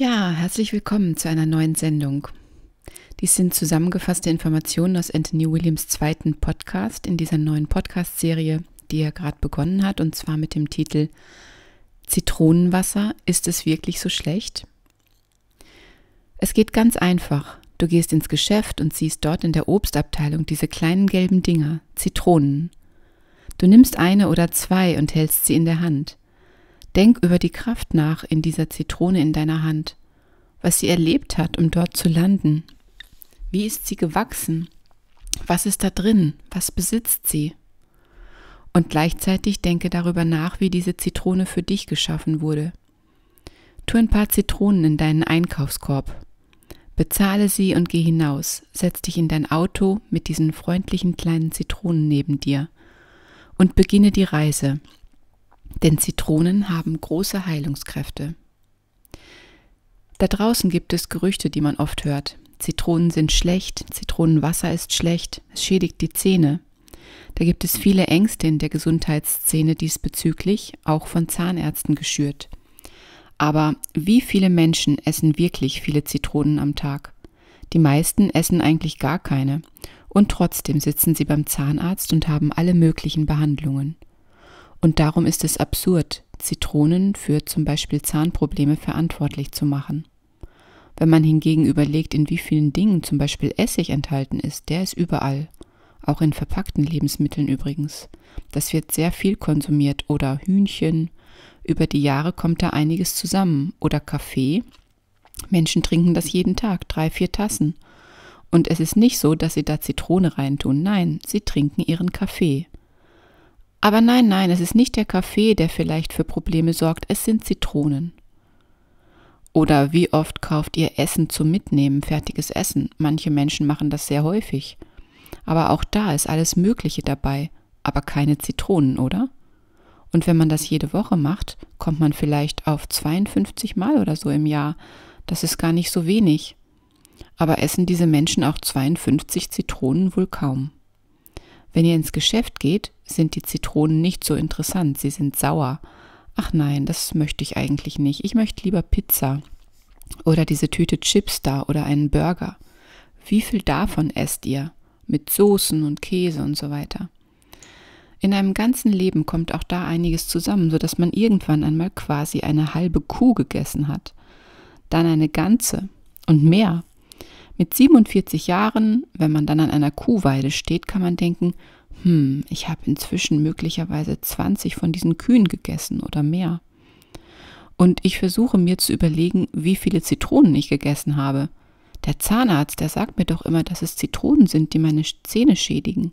Ja, herzlich willkommen zu einer neuen Sendung. Dies sind zusammengefasste Informationen aus Anthony Williams zweiten Podcast in dieser neuen Podcast-Serie, die er gerade begonnen hat, und zwar mit dem Titel Zitronenwasser, ist es wirklich so schlecht? Es geht ganz einfach. Du gehst ins Geschäft und siehst dort in der Obstabteilung diese kleinen gelben Dinger, Zitronen. Du nimmst eine oder zwei und hältst sie in der Hand. Denk über die Kraft nach in dieser Zitrone in deiner Hand, was sie erlebt hat, um dort zu landen. Wie ist sie gewachsen? Was ist da drin? Was besitzt sie? Und gleichzeitig denke darüber nach, wie diese Zitrone für dich geschaffen wurde. Tu ein paar Zitronen in deinen Einkaufskorb. Bezahle sie und geh hinaus. Setz dich in dein Auto mit diesen freundlichen kleinen Zitronen neben dir und beginne die Reise denn Zitronen haben große Heilungskräfte. Da draußen gibt es Gerüchte, die man oft hört. Zitronen sind schlecht, Zitronenwasser ist schlecht, es schädigt die Zähne. Da gibt es viele Ängste in der Gesundheitsszene diesbezüglich, auch von Zahnärzten geschürt. Aber wie viele Menschen essen wirklich viele Zitronen am Tag? Die meisten essen eigentlich gar keine. Und trotzdem sitzen sie beim Zahnarzt und haben alle möglichen Behandlungen. Und darum ist es absurd, Zitronen für zum Beispiel Zahnprobleme verantwortlich zu machen. Wenn man hingegen überlegt, in wie vielen Dingen zum Beispiel Essig enthalten ist, der ist überall, auch in verpackten Lebensmitteln übrigens. Das wird sehr viel konsumiert oder Hühnchen. Über die Jahre kommt da einiges zusammen oder Kaffee. Menschen trinken das jeden Tag, drei, vier Tassen. Und es ist nicht so, dass sie da Zitrone reintun, nein, sie trinken ihren Kaffee. Aber nein, nein, es ist nicht der Kaffee, der vielleicht für Probleme sorgt, es sind Zitronen. Oder wie oft kauft ihr Essen zum Mitnehmen, fertiges Essen? Manche Menschen machen das sehr häufig. Aber auch da ist alles Mögliche dabei, aber keine Zitronen, oder? Und wenn man das jede Woche macht, kommt man vielleicht auf 52 Mal oder so im Jahr. Das ist gar nicht so wenig. Aber essen diese Menschen auch 52 Zitronen wohl kaum. Wenn ihr ins Geschäft geht, sind die Zitronen nicht so interessant, sie sind sauer. Ach nein, das möchte ich eigentlich nicht. Ich möchte lieber Pizza oder diese Tüte Chips da oder einen Burger. Wie viel davon esst ihr? Mit Soßen und Käse und so weiter. In einem ganzen Leben kommt auch da einiges zusammen, sodass man irgendwann einmal quasi eine halbe Kuh gegessen hat, dann eine ganze und mehr mit 47 Jahren, wenn man dann an einer Kuhweide steht, kann man denken, hm, ich habe inzwischen möglicherweise 20 von diesen Kühen gegessen oder mehr. Und ich versuche mir zu überlegen, wie viele Zitronen ich gegessen habe. Der Zahnarzt, der sagt mir doch immer, dass es Zitronen sind, die meine Zähne schädigen.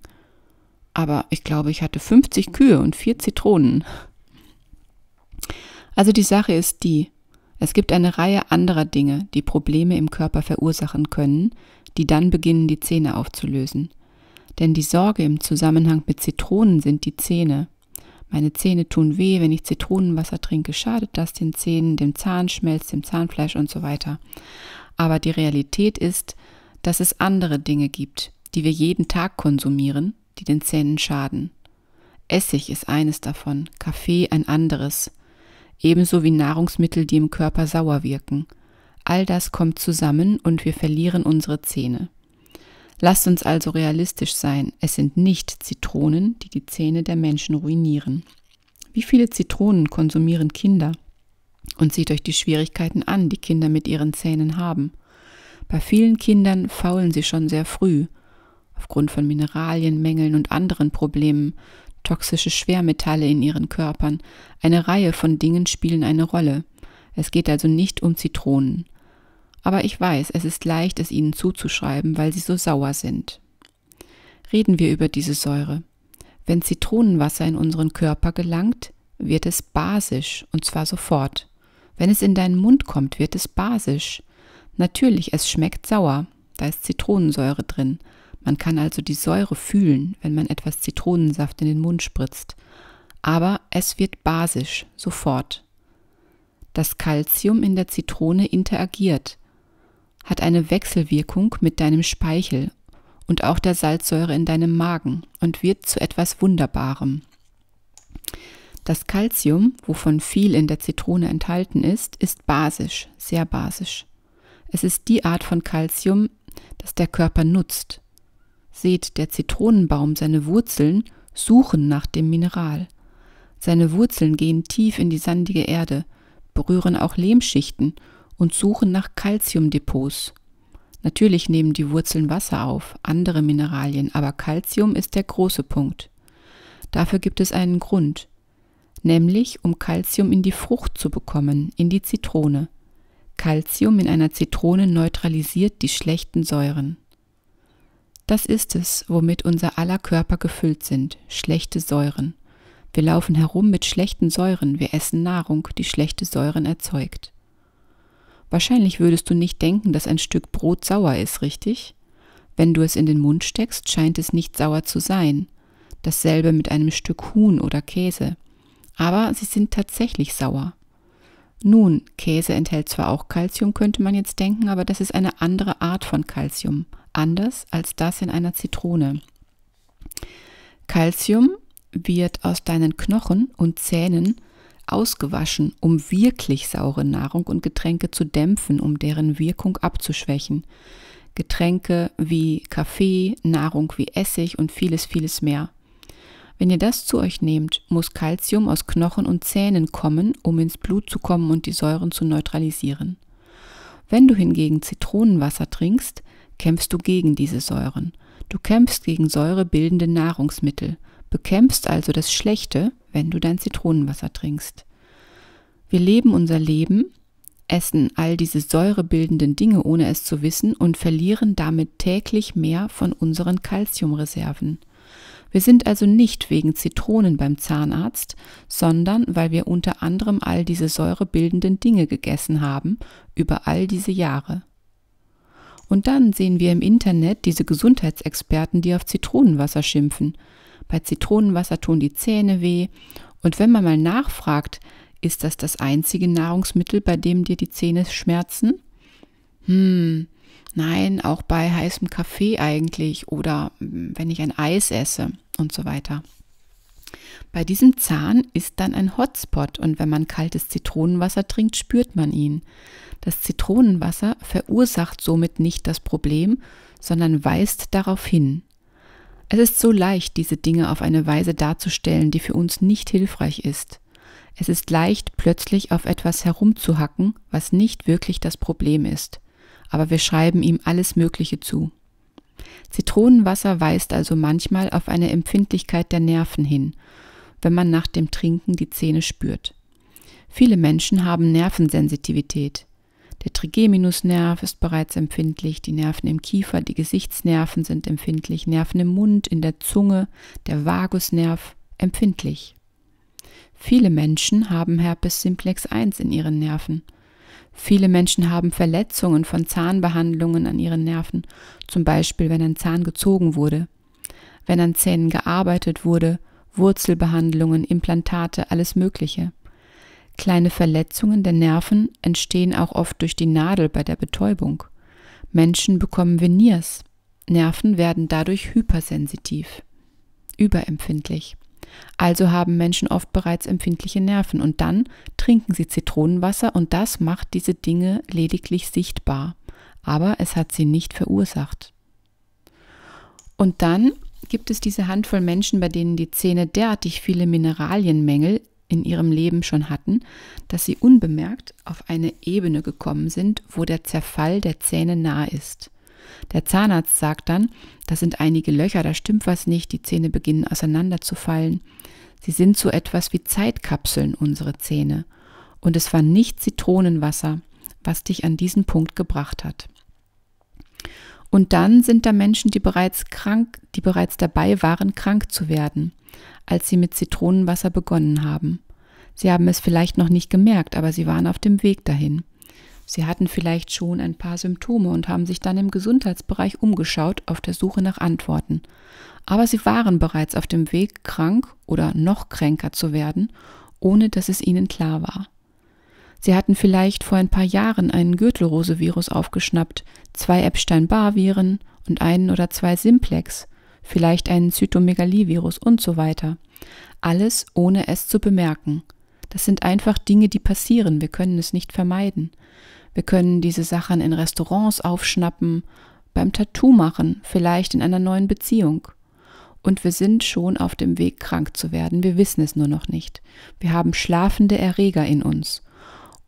Aber ich glaube, ich hatte 50 Kühe und vier Zitronen. Also die Sache ist die, es gibt eine Reihe anderer Dinge, die Probleme im Körper verursachen können, die dann beginnen, die Zähne aufzulösen. Denn die Sorge im Zusammenhang mit Zitronen sind die Zähne. Meine Zähne tun weh, wenn ich Zitronenwasser trinke, schadet das den Zähnen, dem Zahnschmelz, dem Zahnfleisch und so weiter. Aber die Realität ist, dass es andere Dinge gibt, die wir jeden Tag konsumieren, die den Zähnen schaden. Essig ist eines davon, Kaffee ein anderes, ebenso wie Nahrungsmittel, die im Körper sauer wirken. All das kommt zusammen und wir verlieren unsere Zähne. Lasst uns also realistisch sein, es sind nicht Zitronen, die die Zähne der Menschen ruinieren. Wie viele Zitronen konsumieren Kinder? Und seht euch die Schwierigkeiten an, die Kinder mit ihren Zähnen haben. Bei vielen Kindern faulen sie schon sehr früh, aufgrund von Mineralienmängeln und anderen Problemen, toxische Schwermetalle in ihren Körpern. Eine Reihe von Dingen spielen eine Rolle. Es geht also nicht um Zitronen. Aber ich weiß, es ist leicht, es ihnen zuzuschreiben, weil sie so sauer sind. Reden wir über diese Säure. Wenn Zitronenwasser in unseren Körper gelangt, wird es basisch, und zwar sofort. Wenn es in deinen Mund kommt, wird es basisch. Natürlich, es schmeckt sauer, da ist Zitronensäure drin, man kann also die Säure fühlen, wenn man etwas Zitronensaft in den Mund spritzt. Aber es wird basisch, sofort. Das Calcium in der Zitrone interagiert, hat eine Wechselwirkung mit deinem Speichel und auch der Salzsäure in deinem Magen und wird zu etwas Wunderbarem. Das Calcium, wovon viel in der Zitrone enthalten ist, ist basisch, sehr basisch. Es ist die Art von Calcium, das der Körper nutzt. Seht der Zitronenbaum seine Wurzeln, suchen nach dem Mineral. Seine Wurzeln gehen tief in die sandige Erde, berühren auch Lehmschichten und suchen nach Calciumdepots. Natürlich nehmen die Wurzeln Wasser auf, andere Mineralien, aber Calcium ist der große Punkt. Dafür gibt es einen Grund, nämlich um Calcium in die Frucht zu bekommen, in die Zitrone. Calcium in einer Zitrone neutralisiert die schlechten Säuren. Das ist es, womit unser aller Körper gefüllt sind, schlechte Säuren. Wir laufen herum mit schlechten Säuren, wir essen Nahrung, die schlechte Säuren erzeugt. Wahrscheinlich würdest du nicht denken, dass ein Stück Brot sauer ist, richtig? Wenn du es in den Mund steckst, scheint es nicht sauer zu sein. Dasselbe mit einem Stück Huhn oder Käse. Aber sie sind tatsächlich sauer. Nun, Käse enthält zwar auch Kalzium, könnte man jetzt denken, aber das ist eine andere Art von Kalzium anders als das in einer Zitrone. Calcium wird aus deinen Knochen und Zähnen ausgewaschen, um wirklich saure Nahrung und Getränke zu dämpfen, um deren Wirkung abzuschwächen. Getränke wie Kaffee, Nahrung wie Essig und vieles, vieles mehr. Wenn ihr das zu euch nehmt, muss Calcium aus Knochen und Zähnen kommen, um ins Blut zu kommen und die Säuren zu neutralisieren. Wenn du hingegen Zitronenwasser trinkst, kämpfst du gegen diese Säuren. Du kämpfst gegen säurebildende Nahrungsmittel, bekämpfst also das Schlechte, wenn du dein Zitronenwasser trinkst. Wir leben unser Leben, essen all diese säurebildenden Dinge, ohne es zu wissen, und verlieren damit täglich mehr von unseren Kalziumreserven. Wir sind also nicht wegen Zitronen beim Zahnarzt, sondern weil wir unter anderem all diese säurebildenden Dinge gegessen haben über all diese Jahre. Und dann sehen wir im Internet diese Gesundheitsexperten, die auf Zitronenwasser schimpfen. Bei Zitronenwasser tun die Zähne weh. Und wenn man mal nachfragt, ist das das einzige Nahrungsmittel, bei dem dir die Zähne schmerzen? Hm, nein, auch bei heißem Kaffee eigentlich oder hm, wenn ich ein Eis esse und so weiter. Bei diesem Zahn ist dann ein Hotspot und wenn man kaltes Zitronenwasser trinkt, spürt man ihn. Das Zitronenwasser verursacht somit nicht das Problem, sondern weist darauf hin. Es ist so leicht, diese Dinge auf eine Weise darzustellen, die für uns nicht hilfreich ist. Es ist leicht, plötzlich auf etwas herumzuhacken, was nicht wirklich das Problem ist. Aber wir schreiben ihm alles Mögliche zu. Zitronenwasser weist also manchmal auf eine Empfindlichkeit der Nerven hin wenn man nach dem Trinken die Zähne spürt. Viele Menschen haben Nervensensitivität. Der Trigeminusnerv ist bereits empfindlich, die Nerven im Kiefer, die Gesichtsnerven sind empfindlich, Nerven im Mund, in der Zunge, der Vagusnerv empfindlich. Viele Menschen haben Herpes simplex 1 in ihren Nerven. Viele Menschen haben Verletzungen von Zahnbehandlungen an ihren Nerven, zum Beispiel wenn ein Zahn gezogen wurde, wenn an Zähnen gearbeitet wurde Wurzelbehandlungen, Implantate, alles Mögliche. Kleine Verletzungen der Nerven entstehen auch oft durch die Nadel bei der Betäubung. Menschen bekommen Veneers. Nerven werden dadurch hypersensitiv, überempfindlich. Also haben Menschen oft bereits empfindliche Nerven und dann trinken sie Zitronenwasser und das macht diese Dinge lediglich sichtbar, aber es hat sie nicht verursacht. Und dann gibt es diese Handvoll Menschen, bei denen die Zähne derartig viele Mineralienmängel in ihrem Leben schon hatten, dass sie unbemerkt auf eine Ebene gekommen sind, wo der Zerfall der Zähne nahe ist. Der Zahnarzt sagt dann, da sind einige Löcher, da stimmt was nicht, die Zähne beginnen auseinanderzufallen. Sie sind so etwas wie Zeitkapseln, unsere Zähne. Und es war nicht Zitronenwasser, was dich an diesen Punkt gebracht hat. Und dann sind da Menschen, die bereits krank, die bereits dabei waren, krank zu werden, als sie mit Zitronenwasser begonnen haben. Sie haben es vielleicht noch nicht gemerkt, aber sie waren auf dem Weg dahin. Sie hatten vielleicht schon ein paar Symptome und haben sich dann im Gesundheitsbereich umgeschaut auf der Suche nach Antworten. Aber sie waren bereits auf dem Weg, krank oder noch kränker zu werden, ohne dass es ihnen klar war. Sie hatten vielleicht vor ein paar Jahren einen Gürtelrosevirus aufgeschnappt, zwei Epstein-Barr-Viren und einen oder zwei Simplex, vielleicht einen Zytomegalivirus und so weiter. Alles ohne es zu bemerken. Das sind einfach Dinge, die passieren. Wir können es nicht vermeiden. Wir können diese Sachen in Restaurants aufschnappen, beim Tattoo machen, vielleicht in einer neuen Beziehung. Und wir sind schon auf dem Weg, krank zu werden. Wir wissen es nur noch nicht. Wir haben schlafende Erreger in uns.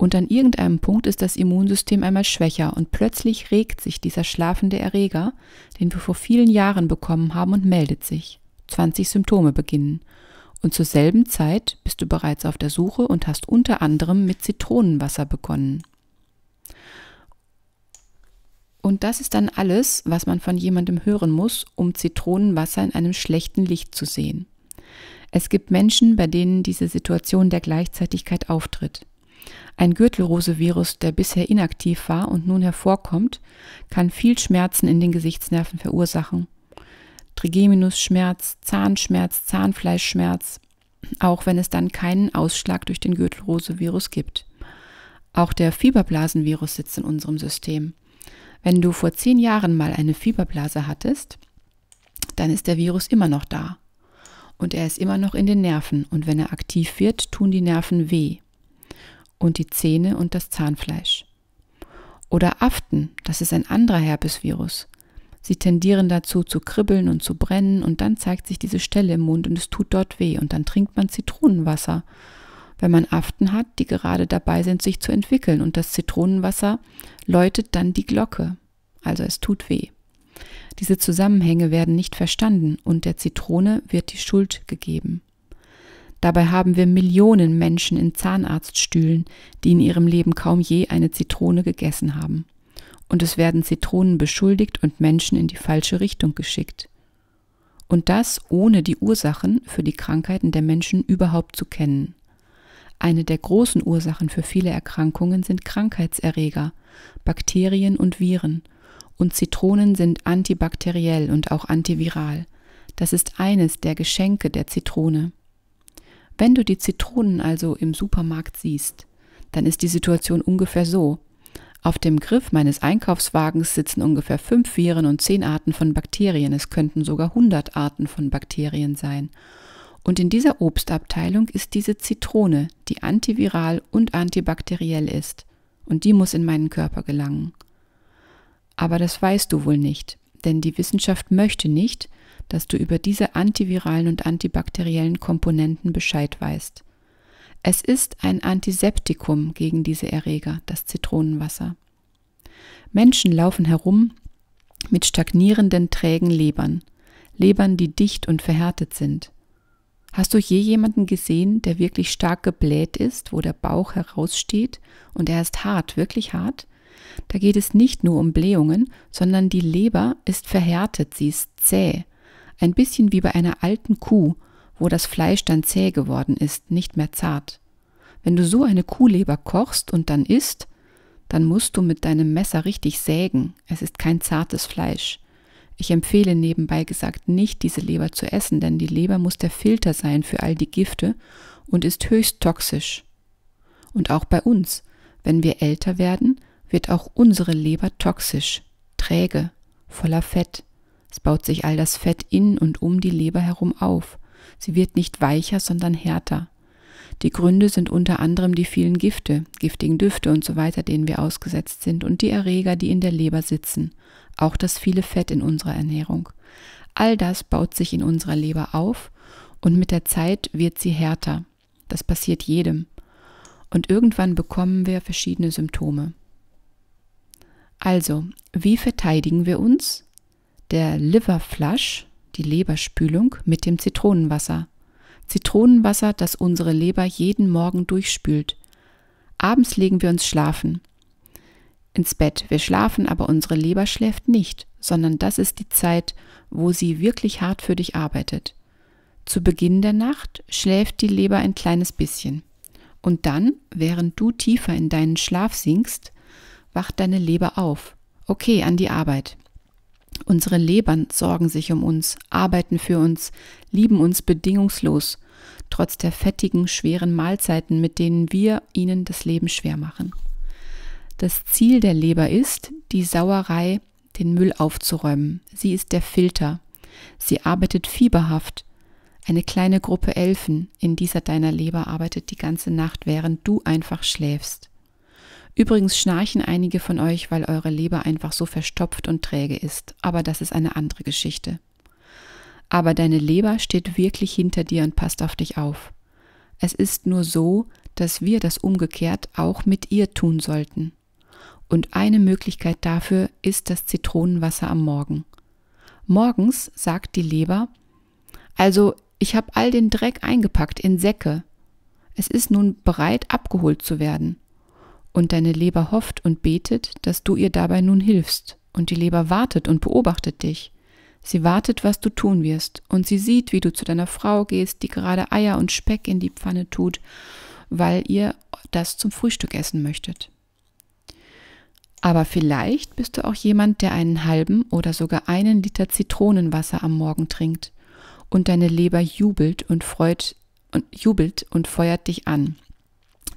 Und an irgendeinem Punkt ist das Immunsystem einmal schwächer und plötzlich regt sich dieser schlafende Erreger, den wir vor vielen Jahren bekommen haben, und meldet sich. 20 Symptome beginnen. Und zur selben Zeit bist du bereits auf der Suche und hast unter anderem mit Zitronenwasser begonnen. Und das ist dann alles, was man von jemandem hören muss, um Zitronenwasser in einem schlechten Licht zu sehen. Es gibt Menschen, bei denen diese Situation der Gleichzeitigkeit auftritt. Ein Gürtelrosevirus, der bisher inaktiv war und nun hervorkommt, kann viel Schmerzen in den Gesichtsnerven verursachen. Trigeminusschmerz, Zahnschmerz, Zahnfleischschmerz, auch wenn es dann keinen Ausschlag durch den Gürtelrosevirus gibt. Auch der Fieberblasenvirus sitzt in unserem System. Wenn du vor zehn Jahren mal eine Fieberblase hattest, dann ist der Virus immer noch da. Und er ist immer noch in den Nerven und wenn er aktiv wird, tun die Nerven weh und die Zähne und das Zahnfleisch. Oder Aften, das ist ein anderer Herpesvirus. Sie tendieren dazu zu kribbeln und zu brennen und dann zeigt sich diese Stelle im Mund und es tut dort weh und dann trinkt man Zitronenwasser. Wenn man Aften hat, die gerade dabei sind, sich zu entwickeln und das Zitronenwasser läutet dann die Glocke. Also es tut weh. Diese Zusammenhänge werden nicht verstanden und der Zitrone wird die Schuld gegeben. Dabei haben wir Millionen Menschen in Zahnarztstühlen, die in ihrem Leben kaum je eine Zitrone gegessen haben. Und es werden Zitronen beschuldigt und Menschen in die falsche Richtung geschickt. Und das ohne die Ursachen für die Krankheiten der Menschen überhaupt zu kennen. Eine der großen Ursachen für viele Erkrankungen sind Krankheitserreger, Bakterien und Viren. Und Zitronen sind antibakteriell und auch antiviral. Das ist eines der Geschenke der Zitrone. Wenn du die Zitronen also im Supermarkt siehst, dann ist die Situation ungefähr so. Auf dem Griff meines Einkaufswagens sitzen ungefähr fünf Viren und zehn Arten von Bakterien. Es könnten sogar hundert Arten von Bakterien sein. Und in dieser Obstabteilung ist diese Zitrone, die antiviral und antibakteriell ist. Und die muss in meinen Körper gelangen. Aber das weißt du wohl nicht, denn die Wissenschaft möchte nicht, dass du über diese antiviralen und antibakteriellen Komponenten Bescheid weißt. Es ist ein Antiseptikum gegen diese Erreger, das Zitronenwasser. Menschen laufen herum mit stagnierenden, trägen Lebern, Lebern, die dicht und verhärtet sind. Hast du je jemanden gesehen, der wirklich stark gebläht ist, wo der Bauch heraussteht und er ist hart, wirklich hart? Da geht es nicht nur um Blähungen, sondern die Leber ist verhärtet, sie ist zäh ein bisschen wie bei einer alten Kuh, wo das Fleisch dann zäh geworden ist, nicht mehr zart. Wenn du so eine Kuhleber kochst und dann isst, dann musst du mit deinem Messer richtig sägen, es ist kein zartes Fleisch. Ich empfehle nebenbei gesagt nicht, diese Leber zu essen, denn die Leber muss der Filter sein für all die Gifte und ist höchst toxisch. Und auch bei uns, wenn wir älter werden, wird auch unsere Leber toxisch, träge, voller Fett. Es baut sich all das Fett in und um die Leber herum auf. Sie wird nicht weicher, sondern härter. Die Gründe sind unter anderem die vielen Gifte, giftigen Düfte und so weiter, denen wir ausgesetzt sind und die Erreger, die in der Leber sitzen, auch das viele Fett in unserer Ernährung. All das baut sich in unserer Leber auf und mit der Zeit wird sie härter. Das passiert jedem. Und irgendwann bekommen wir verschiedene Symptome. Also, wie verteidigen wir uns? der Liver Flush, die Leberspülung, mit dem Zitronenwasser. Zitronenwasser, das unsere Leber jeden Morgen durchspült. Abends legen wir uns schlafen. Ins Bett. Wir schlafen, aber unsere Leber schläft nicht, sondern das ist die Zeit, wo sie wirklich hart für dich arbeitet. Zu Beginn der Nacht schläft die Leber ein kleines bisschen. Und dann, während du tiefer in deinen Schlaf sinkst, wacht deine Leber auf. Okay, an die Arbeit. Unsere Lebern sorgen sich um uns, arbeiten für uns, lieben uns bedingungslos, trotz der fettigen, schweren Mahlzeiten, mit denen wir ihnen das Leben schwer machen. Das Ziel der Leber ist, die Sauerei, den Müll aufzuräumen. Sie ist der Filter. Sie arbeitet fieberhaft. Eine kleine Gruppe Elfen in dieser deiner Leber arbeitet die ganze Nacht, während du einfach schläfst. Übrigens schnarchen einige von euch, weil eure Leber einfach so verstopft und träge ist, aber das ist eine andere Geschichte. Aber deine Leber steht wirklich hinter dir und passt auf dich auf. Es ist nur so, dass wir das umgekehrt auch mit ihr tun sollten. Und eine Möglichkeit dafür ist das Zitronenwasser am Morgen. Morgens sagt die Leber, also ich habe all den Dreck eingepackt in Säcke. Es ist nun bereit, abgeholt zu werden und deine Leber hofft und betet, dass du ihr dabei nun hilfst, und die Leber wartet und beobachtet dich. Sie wartet, was du tun wirst, und sie sieht, wie du zu deiner Frau gehst, die gerade Eier und Speck in die Pfanne tut, weil ihr das zum Frühstück essen möchtet. Aber vielleicht bist du auch jemand, der einen halben oder sogar einen Liter Zitronenwasser am Morgen trinkt, und deine Leber jubelt und freut und jubelt und feuert dich an.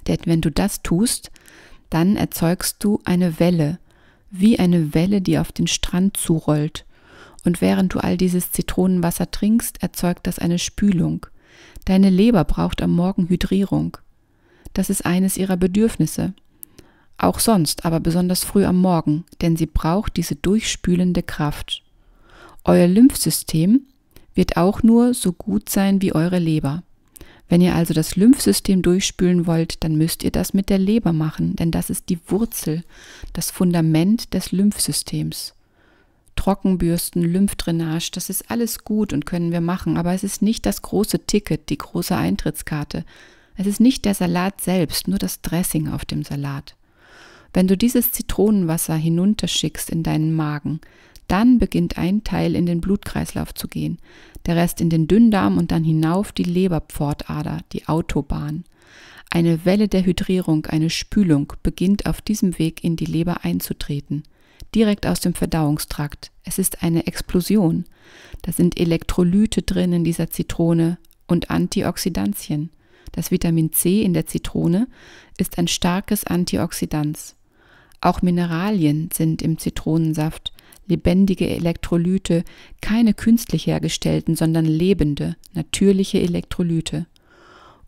Denn wenn du das tust, dann erzeugst du eine Welle, wie eine Welle, die auf den Strand zurollt. Und während du all dieses Zitronenwasser trinkst, erzeugt das eine Spülung. Deine Leber braucht am Morgen Hydrierung. Das ist eines ihrer Bedürfnisse. Auch sonst, aber besonders früh am Morgen, denn sie braucht diese durchspülende Kraft. Euer Lymphsystem wird auch nur so gut sein wie eure Leber. Wenn ihr also das Lymphsystem durchspülen wollt, dann müsst ihr das mit der Leber machen, denn das ist die Wurzel, das Fundament des Lymphsystems. Trockenbürsten, Lymphdrainage, das ist alles gut und können wir machen, aber es ist nicht das große Ticket, die große Eintrittskarte. Es ist nicht der Salat selbst, nur das Dressing auf dem Salat. Wenn du dieses Zitronenwasser hinunterschickst in deinen Magen, dann beginnt ein Teil in den Blutkreislauf zu gehen, der Rest in den Dünndarm und dann hinauf die Leberpfortader, die Autobahn. Eine Welle der Hydrierung, eine Spülung beginnt auf diesem Weg in die Leber einzutreten direkt aus dem Verdauungstrakt. Es ist eine Explosion. Da sind Elektrolyte drin in dieser Zitrone und Antioxidantien. Das Vitamin C in der Zitrone ist ein starkes Antioxidans. Auch Mineralien sind im Zitronensaft, lebendige Elektrolyte, keine künstlich hergestellten, sondern lebende, natürliche Elektrolyte.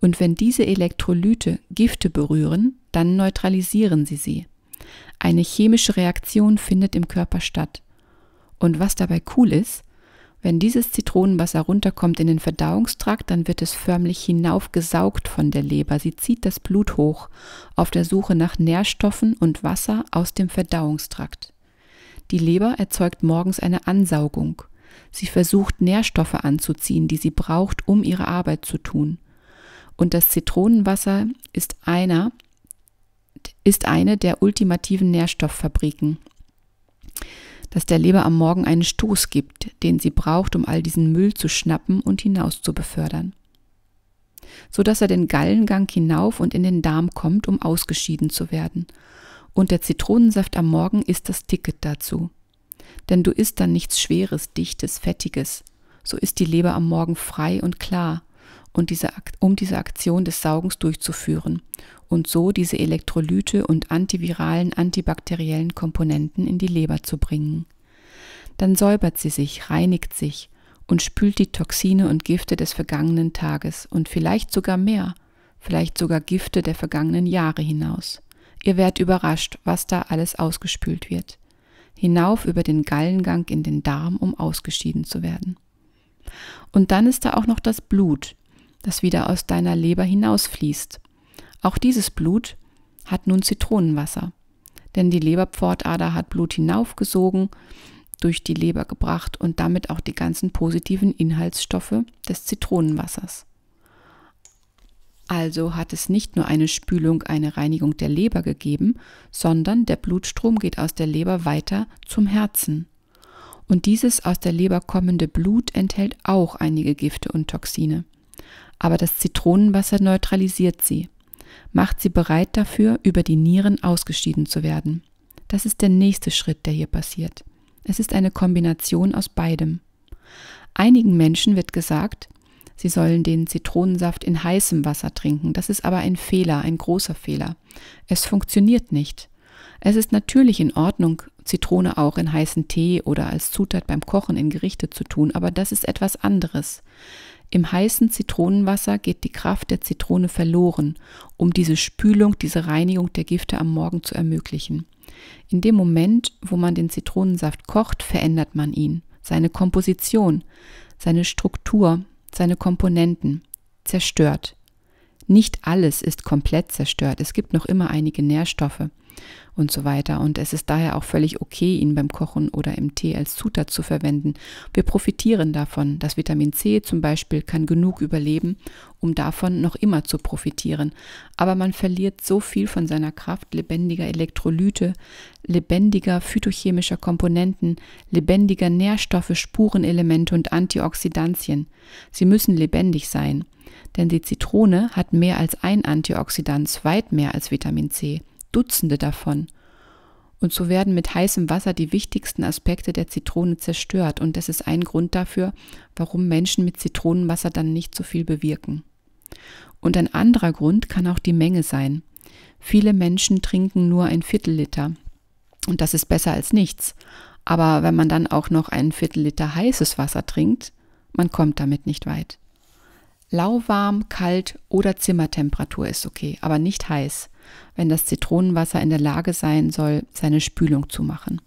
Und wenn diese Elektrolyte Gifte berühren, dann neutralisieren sie sie. Eine chemische Reaktion findet im Körper statt. Und was dabei cool ist, wenn dieses Zitronenwasser runterkommt in den Verdauungstrakt, dann wird es förmlich hinaufgesaugt von der Leber. Sie zieht das Blut hoch auf der Suche nach Nährstoffen und Wasser aus dem Verdauungstrakt. Die Leber erzeugt morgens eine Ansaugung. Sie versucht Nährstoffe anzuziehen, die sie braucht, um ihre Arbeit zu tun. Und das Zitronenwasser ist einer, ist eine der ultimativen Nährstofffabriken, dass der Leber am Morgen einen Stoß gibt, den sie braucht, um all diesen Müll zu schnappen und hinaus zu befördern, so dass er den Gallengang hinauf und in den Darm kommt, um ausgeschieden zu werden und der Zitronensaft am Morgen ist das Ticket dazu. Denn du isst dann nichts Schweres, Dichtes, Fettiges. So ist die Leber am Morgen frei und klar, und diese, um diese Aktion des Saugens durchzuführen und so diese Elektrolyte und antiviralen, antibakteriellen Komponenten in die Leber zu bringen. Dann säubert sie sich, reinigt sich und spült die Toxine und Gifte des vergangenen Tages und vielleicht sogar mehr, vielleicht sogar Gifte der vergangenen Jahre hinaus. Ihr werdet überrascht, was da alles ausgespült wird. Hinauf über den Gallengang in den Darm, um ausgeschieden zu werden. Und dann ist da auch noch das Blut, das wieder aus deiner Leber hinausfließt. Auch dieses Blut hat nun Zitronenwasser, denn die Leberpfortader hat Blut hinaufgesogen, durch die Leber gebracht und damit auch die ganzen positiven Inhaltsstoffe des Zitronenwassers. Also hat es nicht nur eine Spülung, eine Reinigung der Leber gegeben, sondern der Blutstrom geht aus der Leber weiter zum Herzen. Und dieses aus der Leber kommende Blut enthält auch einige Gifte und Toxine. Aber das Zitronenwasser neutralisiert sie, macht sie bereit dafür, über die Nieren ausgeschieden zu werden. Das ist der nächste Schritt, der hier passiert. Es ist eine Kombination aus beidem. Einigen Menschen wird gesagt, Sie sollen den Zitronensaft in heißem Wasser trinken. Das ist aber ein Fehler, ein großer Fehler. Es funktioniert nicht. Es ist natürlich in Ordnung, Zitrone auch in heißen Tee oder als Zutat beim Kochen in Gerichte zu tun, aber das ist etwas anderes. Im heißen Zitronenwasser geht die Kraft der Zitrone verloren, um diese Spülung, diese Reinigung der Gifte am Morgen zu ermöglichen. In dem Moment, wo man den Zitronensaft kocht, verändert man ihn, seine Komposition, seine Struktur, seine Komponenten, zerstört. Nicht alles ist komplett zerstört, es gibt noch immer einige Nährstoffe und so weiter. Und es ist daher auch völlig okay, ihn beim Kochen oder im Tee als Zutat zu verwenden. Wir profitieren davon. Das Vitamin C zum Beispiel kann genug überleben, um davon noch immer zu profitieren. Aber man verliert so viel von seiner Kraft lebendiger Elektrolyte, lebendiger phytochemischer Komponenten, lebendiger Nährstoffe, Spurenelemente und Antioxidantien. Sie müssen lebendig sein. Denn die Zitrone hat mehr als ein Antioxidant, weit mehr als Vitamin C. Dutzende davon. Und so werden mit heißem Wasser die wichtigsten Aspekte der Zitrone zerstört. Und das ist ein Grund dafür, warum Menschen mit Zitronenwasser dann nicht so viel bewirken. Und ein anderer Grund kann auch die Menge sein. Viele Menschen trinken nur ein Viertelliter. Und das ist besser als nichts. Aber wenn man dann auch noch ein Viertelliter heißes Wasser trinkt, man kommt damit nicht weit. Lauwarm, kalt oder Zimmertemperatur ist okay, aber nicht heiß wenn das Zitronenwasser in der Lage sein soll, seine Spülung zu machen.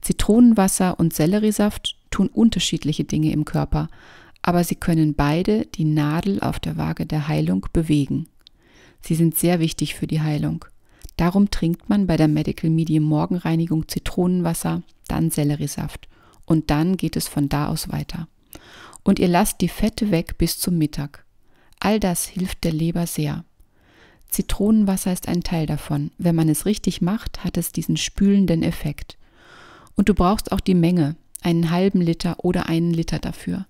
Zitronenwasser und Selleriesaft tun unterschiedliche Dinge im Körper, aber sie können beide die Nadel auf der Waage der Heilung bewegen. Sie sind sehr wichtig für die Heilung. Darum trinkt man bei der Medical Medium Morgenreinigung Zitronenwasser, dann Selleriesaft und dann geht es von da aus weiter. Und ihr lasst die Fette weg bis zum Mittag. All das hilft der Leber sehr. Zitronenwasser ist ein Teil davon. Wenn man es richtig macht, hat es diesen spülenden Effekt. Und du brauchst auch die Menge, einen halben Liter oder einen Liter dafür.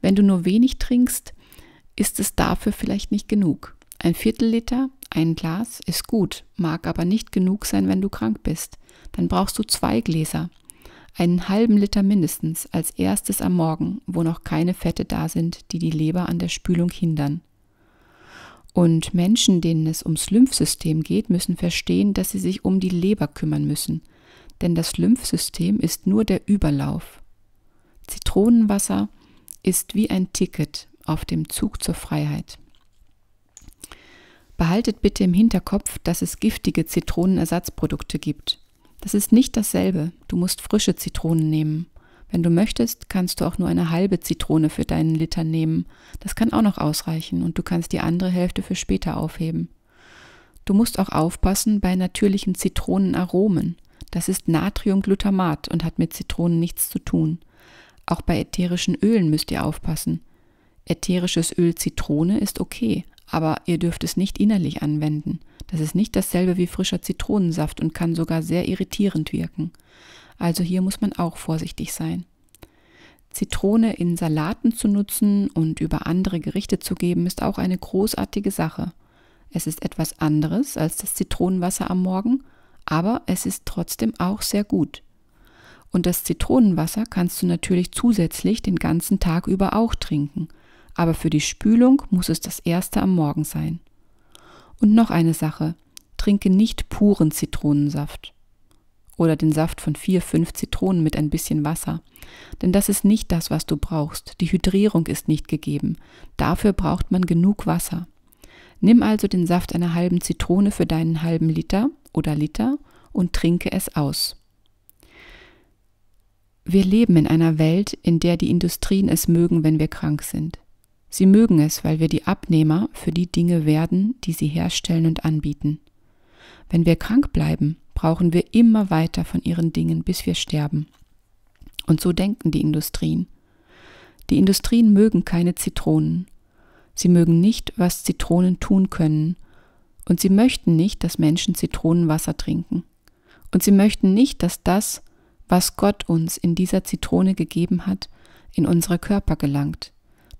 Wenn du nur wenig trinkst, ist es dafür vielleicht nicht genug. Ein Viertel Liter, ein Glas ist gut, mag aber nicht genug sein, wenn du krank bist. Dann brauchst du zwei Gläser. Einen halben Liter mindestens als erstes am Morgen, wo noch keine Fette da sind, die die Leber an der Spülung hindern. Und Menschen, denen es ums Lymphsystem geht, müssen verstehen, dass sie sich um die Leber kümmern müssen, denn das Lymphsystem ist nur der Überlauf. Zitronenwasser ist wie ein Ticket auf dem Zug zur Freiheit. Behaltet bitte im Hinterkopf, dass es giftige Zitronenersatzprodukte gibt. Das ist nicht dasselbe, du musst frische Zitronen nehmen. Wenn du möchtest, kannst du auch nur eine halbe Zitrone für deinen Liter nehmen. Das kann auch noch ausreichen und du kannst die andere Hälfte für später aufheben. Du musst auch aufpassen bei natürlichen Zitronenaromen. Das ist Natriumglutamat und hat mit Zitronen nichts zu tun. Auch bei ätherischen Ölen müsst ihr aufpassen. Ätherisches Öl Zitrone ist okay, aber ihr dürft es nicht innerlich anwenden. Das ist nicht dasselbe wie frischer Zitronensaft und kann sogar sehr irritierend wirken. Also hier muss man auch vorsichtig sein. Zitrone in Salaten zu nutzen und über andere Gerichte zu geben, ist auch eine großartige Sache. Es ist etwas anderes als das Zitronenwasser am Morgen, aber es ist trotzdem auch sehr gut. Und das Zitronenwasser kannst du natürlich zusätzlich den ganzen Tag über auch trinken, aber für die Spülung muss es das erste am Morgen sein. Und noch eine Sache, trinke nicht puren Zitronensaft oder den Saft von vier, fünf Zitronen mit ein bisschen Wasser. Denn das ist nicht das, was du brauchst. Die Hydrierung ist nicht gegeben. Dafür braucht man genug Wasser. Nimm also den Saft einer halben Zitrone für deinen halben Liter oder Liter und trinke es aus. Wir leben in einer Welt, in der die Industrien es mögen, wenn wir krank sind. Sie mögen es, weil wir die Abnehmer für die Dinge werden, die sie herstellen und anbieten. Wenn wir krank bleiben, brauchen wir immer weiter von ihren Dingen, bis wir sterben. Und so denken die Industrien. Die Industrien mögen keine Zitronen. Sie mögen nicht, was Zitronen tun können. Und sie möchten nicht, dass Menschen Zitronenwasser trinken. Und sie möchten nicht, dass das, was Gott uns in dieser Zitrone gegeben hat, in unsere Körper gelangt.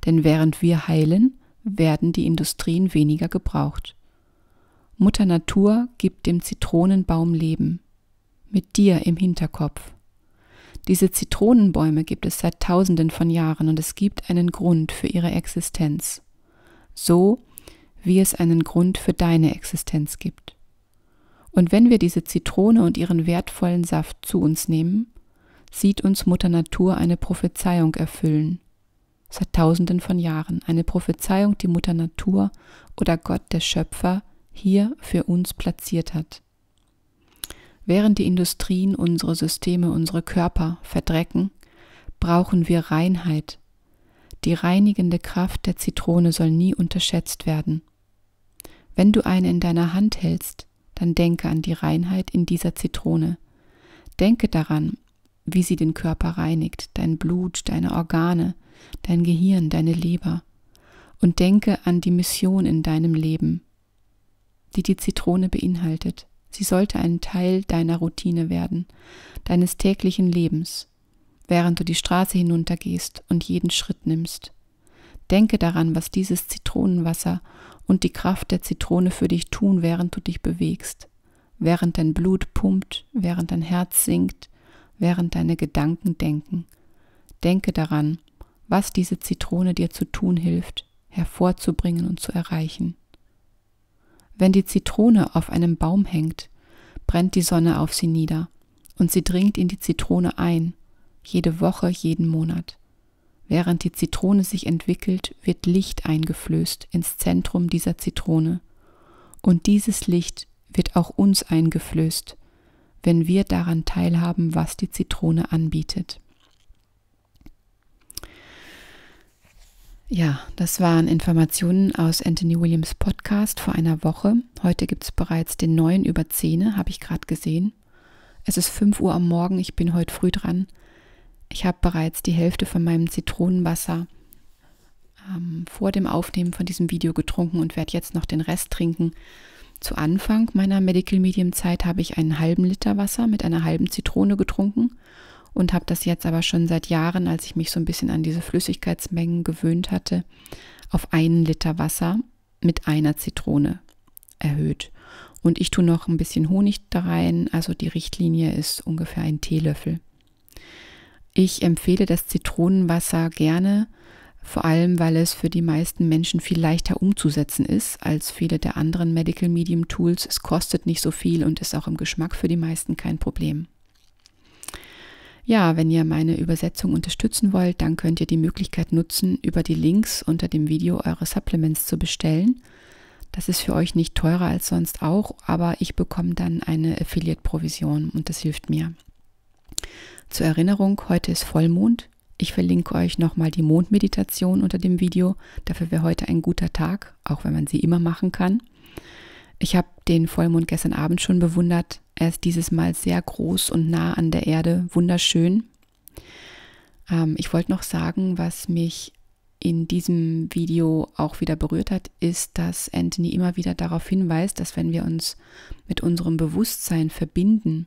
Denn während wir heilen, werden die Industrien weniger gebraucht. Mutter Natur gibt dem Zitronenbaum Leben. Mit dir im Hinterkopf. Diese Zitronenbäume gibt es seit Tausenden von Jahren und es gibt einen Grund für ihre Existenz. So wie es einen Grund für deine Existenz gibt. Und wenn wir diese Zitrone und ihren wertvollen Saft zu uns nehmen, sieht uns Mutter Natur eine Prophezeiung erfüllen. Seit Tausenden von Jahren eine Prophezeiung, die Mutter Natur oder Gott der Schöpfer hier für uns platziert hat. Während die Industrien unsere Systeme, unsere Körper verdrecken, brauchen wir Reinheit. Die reinigende Kraft der Zitrone soll nie unterschätzt werden. Wenn du eine in deiner Hand hältst, dann denke an die Reinheit in dieser Zitrone. Denke daran, wie sie den Körper reinigt, dein Blut, deine Organe, dein Gehirn, deine Leber. Und denke an die Mission in deinem Leben die die Zitrone beinhaltet. Sie sollte ein Teil deiner Routine werden, deines täglichen Lebens, während du die Straße hinuntergehst und jeden Schritt nimmst. Denke daran, was dieses Zitronenwasser und die Kraft der Zitrone für dich tun, während du dich bewegst, während dein Blut pumpt, während dein Herz sinkt, während deine Gedanken denken. Denke daran, was diese Zitrone dir zu tun hilft, hervorzubringen und zu erreichen. Wenn die Zitrone auf einem Baum hängt, brennt die Sonne auf sie nieder und sie dringt in die Zitrone ein, jede Woche, jeden Monat. Während die Zitrone sich entwickelt, wird Licht eingeflößt ins Zentrum dieser Zitrone. Und dieses Licht wird auch uns eingeflößt, wenn wir daran teilhaben, was die Zitrone anbietet. Ja, das waren Informationen aus Anthony Williams Podcast vor einer Woche. Heute gibt es bereits den neuen über Zähne, habe ich gerade gesehen. Es ist 5 Uhr am Morgen, ich bin heute früh dran. Ich habe bereits die Hälfte von meinem Zitronenwasser ähm, vor dem Aufnehmen von diesem Video getrunken und werde jetzt noch den Rest trinken. Zu Anfang meiner Medical Medium Zeit habe ich einen halben Liter Wasser mit einer halben Zitrone getrunken und habe das jetzt aber schon seit Jahren, als ich mich so ein bisschen an diese Flüssigkeitsmengen gewöhnt hatte, auf einen Liter Wasser mit einer Zitrone erhöht. Und ich tue noch ein bisschen Honig da rein, also die Richtlinie ist ungefähr ein Teelöffel. Ich empfehle das Zitronenwasser gerne, vor allem weil es für die meisten Menschen viel leichter umzusetzen ist als viele der anderen Medical Medium Tools. Es kostet nicht so viel und ist auch im Geschmack für die meisten kein Problem. Ja, wenn ihr meine Übersetzung unterstützen wollt, dann könnt ihr die Möglichkeit nutzen, über die Links unter dem Video eure Supplements zu bestellen. Das ist für euch nicht teurer als sonst auch, aber ich bekomme dann eine Affiliate-Provision und das hilft mir. Zur Erinnerung, heute ist Vollmond. Ich verlinke euch nochmal die Mondmeditation unter dem Video. Dafür wäre heute ein guter Tag, auch wenn man sie immer machen kann. Ich habe den Vollmond gestern Abend schon bewundert. Er ist dieses Mal sehr groß und nah an der Erde, wunderschön. Ähm, ich wollte noch sagen, was mich in diesem Video auch wieder berührt hat, ist, dass Anthony immer wieder darauf hinweist, dass wenn wir uns mit unserem Bewusstsein verbinden,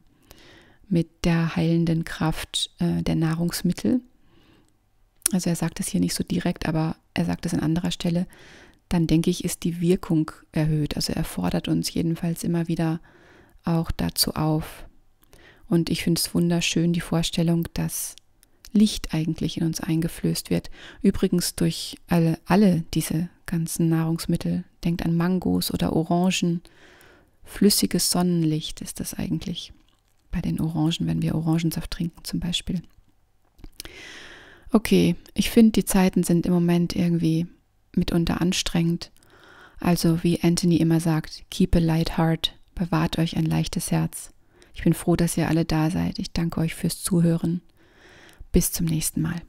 mit der heilenden Kraft äh, der Nahrungsmittel, also er sagt es hier nicht so direkt, aber er sagt es an anderer Stelle, dann denke ich, ist die Wirkung erhöht. Also er fordert uns jedenfalls immer wieder auch dazu auf. Und ich finde es wunderschön, die Vorstellung, dass Licht eigentlich in uns eingeflößt wird. Übrigens durch alle, alle diese ganzen Nahrungsmittel. Denkt an Mangos oder Orangen. Flüssiges Sonnenlicht ist das eigentlich bei den Orangen, wenn wir Orangensaft trinken zum Beispiel. Okay, ich finde, die Zeiten sind im Moment irgendwie mitunter anstrengend. Also wie Anthony immer sagt, keep a light heart bewahrt euch ein leichtes Herz. Ich bin froh, dass ihr alle da seid. Ich danke euch fürs Zuhören. Bis zum nächsten Mal.